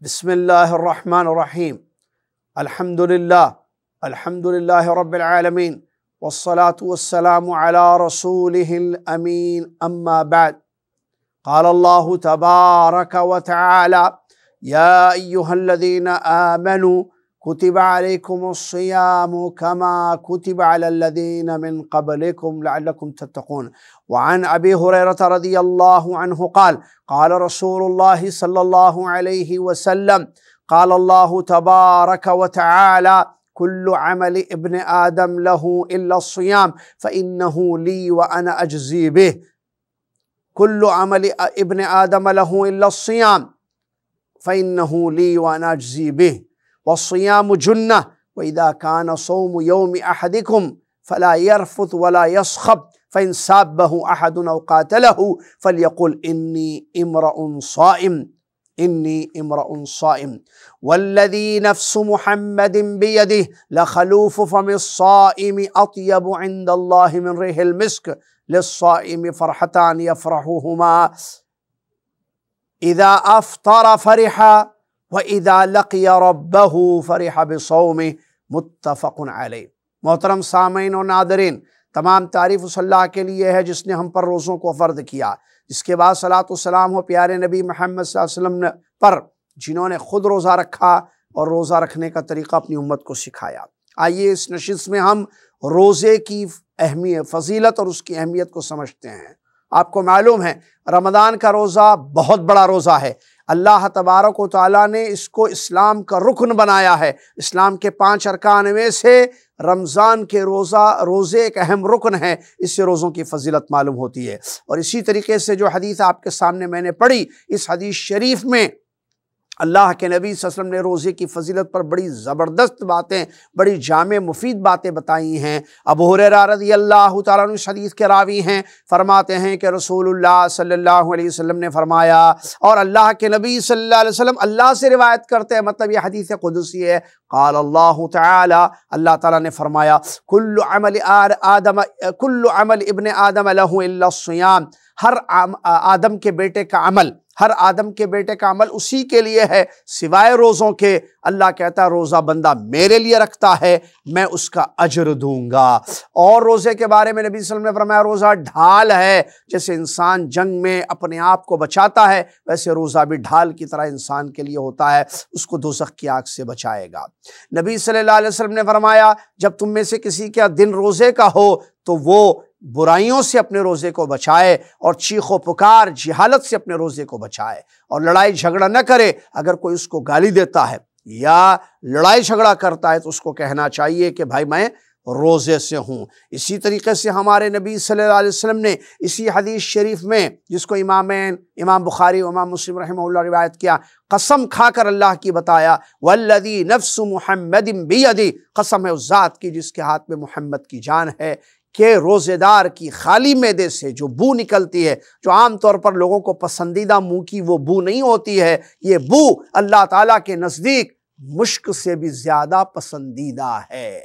بسم الله الرحمن الرحيم الحمد لله الحمد لله رب العالمين والصلاه والسلام على رسوله الامين اما بعد قال الله تبارك وتعالى يا ايها الذين امنوا كتب عليكم الصيام كما كتب على الذين من قبلكم لعلكم تتقون وعن ابي هريره رضي الله عنه قال قال رسول الله صلى الله عليه وسلم قال الله تبارك وتعالى كل عمل ابن ادم له الا الصيام فانه لي وانا اجزي به كل عمل ابن ادم له الا الصيام فانه لي وانا اجزي به والصيام جنة وإذا كان صوم يوم أحدكم فلا يرفث ولا يصخب فإن سابه أحد أو قاتله فليقل إني امرأ صائم إني امرأ صائم والذي نفس محمد بيده لخلوف فم الصائم أطيب عند الله من ريح المسك للصائم فرحتان يفرحهما إذا أفطر فرحا متفق علیہ محترم سامعین تمام تعریف صلی اللہ کے لیے ہے جس نے ہم پر روزوں کو فرد کیا جس کے بعد صلاۃ و ہو پیارے نبی محمد صلی اللہ علیہ وسلم پر جنہوں نے خود روزہ رکھا اور روزہ رکھنے کا طریقہ اپنی امت کو سکھایا آئیے اس نشست میں ہم روزے کی اہمیت فضیلت اور اس کی اہمیت کو سمجھتے ہیں آپ کو معلوم ہے رمضان کا روزہ بہت بڑا روزہ ہے اللہ تبارک و تعالیٰ نے اس کو اسلام کا رکن بنایا ہے اسلام کے پانچ ارکان میں سے رمضان کے روزہ روزے ایک اہم رکن ہے اس سے روزوں کی فضیلت معلوم ہوتی ہے اور اسی طریقے سے جو حدیث آپ کے سامنے میں نے پڑھی اس حدیث شریف میں اللہ کے نبی صلی اللہ علیہ وسلم نے روزے کی فضیلت پر بڑی زبردست باتیں بڑی جامع مفید باتیں بتائی ہیں ابو حریرہ رضی اللہ تعالیٰ اس حدیث کے راوی ہیں فرماتے ہیں کہ رسول اللہ صلی اللہ علیہ وسلم نے فرمایا اور اللہ کے نبی صلی اللہ علیہ وسلم اللہ سے روایت کرتے ہیں مطلب یہ حدیث قدسی ہے قال اللہ تعالی اللہ تعالیٰ نے فرمایا کل عمل آدم عمل ابن آدم اللہ اللّہ سیام ہر آدم کے بیٹے کا عمل ہر آدم کے بیٹے کا عمل اسی کے لیے ہے سوائے روزوں کے اللہ کہتا ہے روزہ بندہ میرے لیے رکھتا ہے میں اس کا اجر دوں گا اور روزے کے بارے میں نبی صلی اللہ علیہ وسلم نے فرمایا روزہ ڈھال ہے جیسے انسان جنگ میں اپنے آپ کو بچاتا ہے ویسے روزہ بھی ڈھال کی طرح انسان کے لیے ہوتا ہے اس کو دوزخ کی آگ سے بچائے گا نبی صلی اللہ علیہ وسلم نے فرمایا جب تم میں سے کسی کا دن روزے کا ہو تو وہ برائیوں سے اپنے روزے کو بچائے اور چیخ و پکار جہالت سے اپنے روزے کو بچائے اور لڑائی جھگڑا نہ کرے اگر کوئی اس کو گالی دیتا ہے یا لڑائی جھگڑا کرتا ہے تو اس کو کہنا چاہیے کہ بھائی میں روزے سے ہوں اسی طریقے سے ہمارے نبی صلی اللہ علیہ وسلم نے اسی حدیث شریف میں جس کو امامین امام بخاری امام مسلم رحمہ اللہ روایت کیا قسم کھا کر اللہ کی بتایا والذی نفس محمد بیدی قسم ہے اس ذات کی جس کے ہاتھ میں محمد کی جان ہے کہ روزے دار کی خالی میدے سے جو بو نکلتی ہے جو عام طور پر لوگوں کو پسندیدہ منہ کی وہ بو نہیں ہوتی ہے یہ بو اللہ تعالیٰ کے نزدیک مشک سے بھی زیادہ پسندیدہ ہے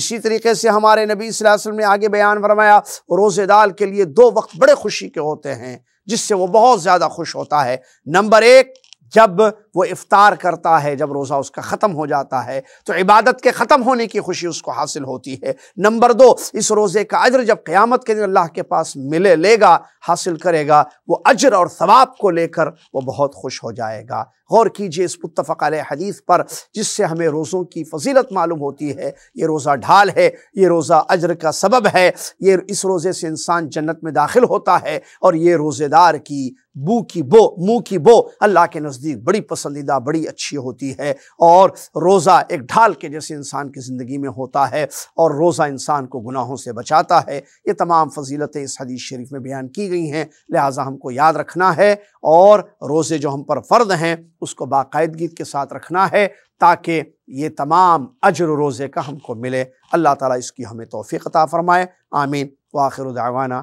اسی طریقے سے ہمارے نبی صلی اللہ علیہ وسلم نے آگے بیان فرمایا روزے دار کے لیے دو وقت بڑے خوشی کے ہوتے ہیں جس سے وہ بہت زیادہ خوش ہوتا ہے نمبر ایک جب وہ افطار کرتا ہے جب روزہ اس کا ختم ہو جاتا ہے تو عبادت کے ختم ہونے کی خوشی اس کو حاصل ہوتی ہے نمبر دو اس روزے کا عجر جب قیامت کے دن اللہ کے پاس ملے لے گا حاصل کرے گا وہ اجر اور ثواب کو لے کر وہ بہت خوش ہو جائے گا غور کیجئے اس متفق علیہ حدیث پر جس سے ہمیں روزوں کی فضیلت معلوم ہوتی ہے یہ روزہ ڈھال ہے یہ روزہ اجر کا سبب ہے یہ اس روزے سے انسان جنت میں داخل ہوتا ہے اور یہ روزے دار کی بو کی بو منہ کی بو اللہ کے نزدیک بڑی پسندیدہ بڑی اچھی ہوتی ہے اور روزہ ایک ڈھال کے جیسے انسان کی زندگی میں ہوتا ہے اور روزہ انسان کو گناہوں سے بچاتا ہے یہ تمام فضیلتیں اس حدیث شریف میں بیان کی گئی ہیں لہٰذا ہم کو یاد رکھنا ہے اور روزے جو ہم پر فرد ہیں اس کو باقاعدگی کے ساتھ رکھنا ہے تاکہ یہ تمام اجر روزے کا ہم کو ملے اللہ تعالیٰ اس کی ہمیں توفیق عطا فرمائے آمین وآخر دعوانا